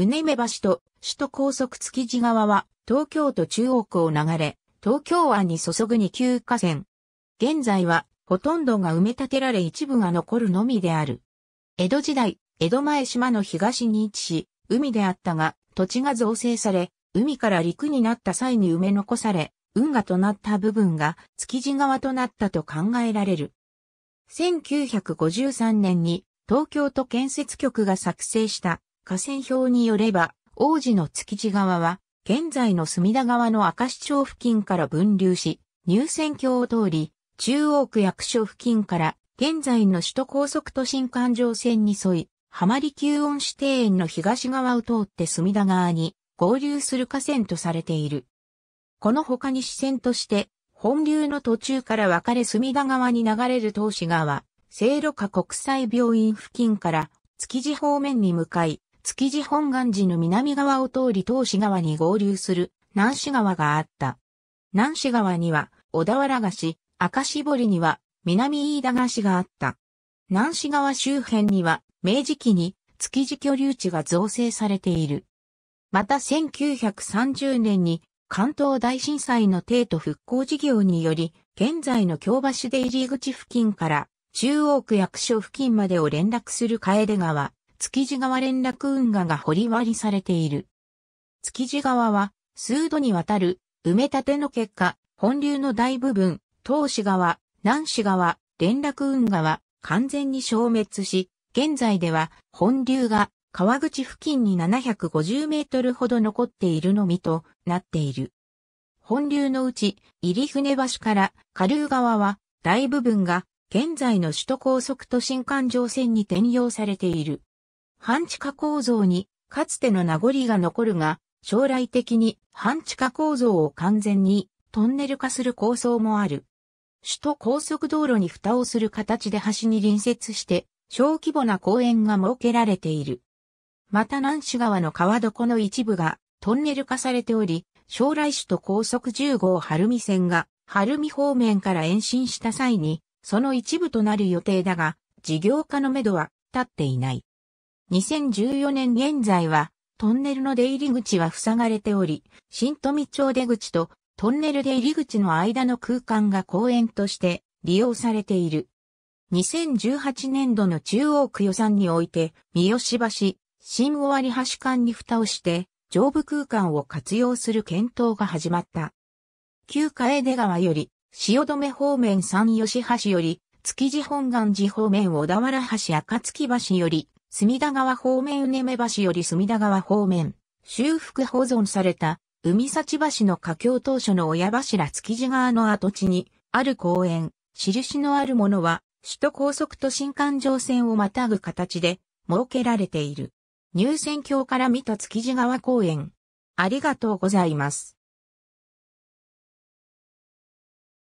うねめ橋と首都高速築地川は東京都中央区を流れ、東京湾に注ぐ2級河川。現在はほとんどが埋め立てられ一部が残るのみである。江戸時代、江戸前島の東に位置し、海であったが土地が造成され、海から陸になった際に埋め残され、運河となった部分が築地川となったと考えられる。1953年に東京都建設局が作成した河川表によれば、王子の築地川は、現在の隅田川の明石町付近から分流し、入選橋を通り、中央区役所付近から現在の首都高速都心環状線に沿い、浜離宮恩師庭園の東側を通って隅田川に合流する河川とされている。この他に支線として、本流の途中から分かれ隅田川に流れる東市川、聖路加国際病院付近から築地方面に向かい、築地本願寺の南側を通り東市川に合流する南市川があった。南市川には小田原菓子、赤絞りには南飯田菓子があった。南市川周辺には明治期に築地居留地が造成されている。また1930年に関東大震災の帝都復興事業により、現在の京橋出入り口付近から中央区役所付近までを連絡する楓川、築地川連絡運河が掘り割りされている。築地川は数度にわたる埋め立ての結果、本流の大部分、東市川、南市川、連絡運河は完全に消滅し、現在では本流が川口付近に750メートルほど残っているのみとなっている。本流のうち入船橋から下流側は大部分が現在の首都高速都心環状線に転用されている。半地下構造にかつての名残が残るが、将来的に半地下構造を完全にトンネル化する構想もある。首都高速道路に蓋をする形で橋に隣接して小規模な公園が設けられている。また南市川の川床の一部がトンネル化されており、将来首都高速10号晴海線が晴海方面から延伸した際に、その一部となる予定だが、事業化のめどは立っていない。2014年現在は、トンネルの出入り口は塞がれており、新富町出口とトンネル出入り口の間の空間が公園として利用されている。2018年度の中央区予算において、三好橋、新尾割橋間に蓋をして、上部空間を活用する検討が始まった。旧楓川より、止め方面三吉橋より、築地本願寺方面小田原橋赤月橋より、隅田川方面うねめ橋より隅田川方面、修復保存された、海幸橋の架橋当初の親柱築地川の跡地に、ある公園、印のあるものは、首都高速と新環状線をまたぐ形で、設けられている。入選橋から見た築地川公園。ありがとうございます。